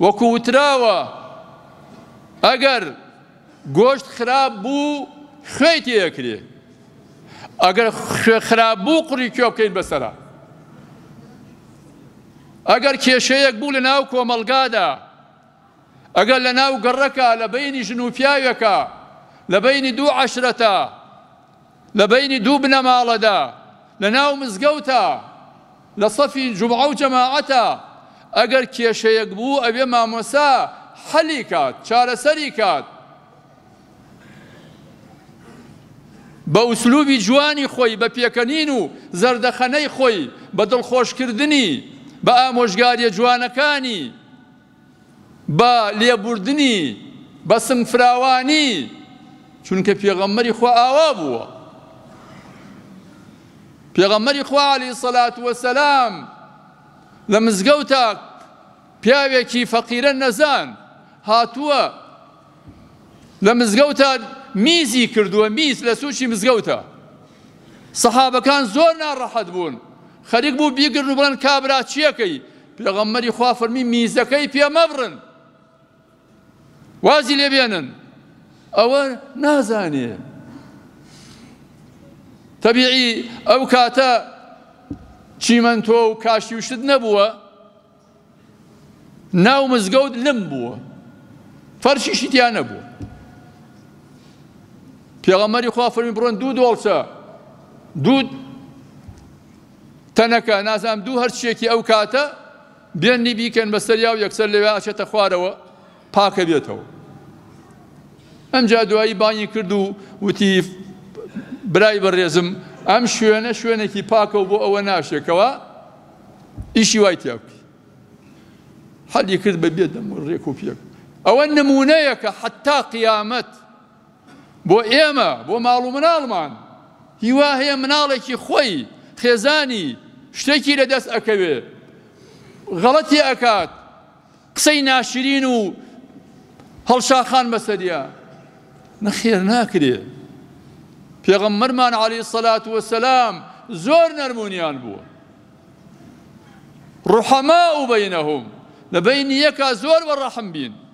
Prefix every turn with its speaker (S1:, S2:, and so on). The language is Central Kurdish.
S1: وكوتراوا اگر گوشت خراب بو خيت يكري اگر خراب بو قري كيوب كين بسرا اگر كيشه يك بو لناو كو ملغادا اگر لناو قرركا لبين جنوبيايكا لبين دو عشرتا لبين دو بنمالدا لناو مزقوتا لصفي جمعو جماعتا ئەگەر کێشەیەک بوو ئەبێ مامۆسا حەلی کات چارەسەری کات بە ئوسلوبی جوانی خۆی بە پێکەنین و زەردەخەنەی خۆی بە دڵخۆشکردنی بە ئامۆژگاریە جوانەکانی بە لێبوردنی بە سمفراوانی چونکە پێغەممەری خوا ئاوا بووە پێغەممەری خوالی سەلات وەسەلام لە مزگەوتە پیاوێکی فەقیرە نەزان هاتووە لە مزگەوتە میزی کردووە میز لە سوچی مزگەوتە سەحابەکان زۆر ناڕەحەت بوون خەریک بوو بیگر و بڵند کابرا چیەکەی پێغەممەری خوا فەرمی میزەکەی پێمەبرن وازی لێبێنن او نازانێ طبيعي او کاتە چیمەند تۆ و کاشتی وشت نەبووە ناو مزگەوت لم بووە فەرشیشی تیان نەبوو پێغەمەری خوا فەرمی بڕۆن دوو دۆڵچە دوو تەنەکە نازام دوو هەرچێکی ئەو کاتە بێننی بیکەن بەسەریا و یەکسەر لەوێ ئاچێتە خوارەوە پاکە بێتەوە ئەمجا دوایی بانی کرد و وتی برای بەڕێزم ئەم شوێنە شوێنێکی پاکە و بۆ ئەوە ناشێکەوە ئیشی وای تیاکی حەلی کرد بە بێدەم و ڕێک و پێک ئەوە نمونەیەکە حتا قیامەت بۆ ئێمە بۆ ماڵ و مناڵمان هیوا هەیە مناڵێکی خۆی خێزانی شتێکی لە دەست ئەەکەوێ غەڵەتی ئەکات قسەی ناشرین و هەڵشاخان بەسەریە نەخێر ناکرێت من علی سەلات و سلام زور نرمونیان بو رحماء بینهم لبین یکا زور و رحم بین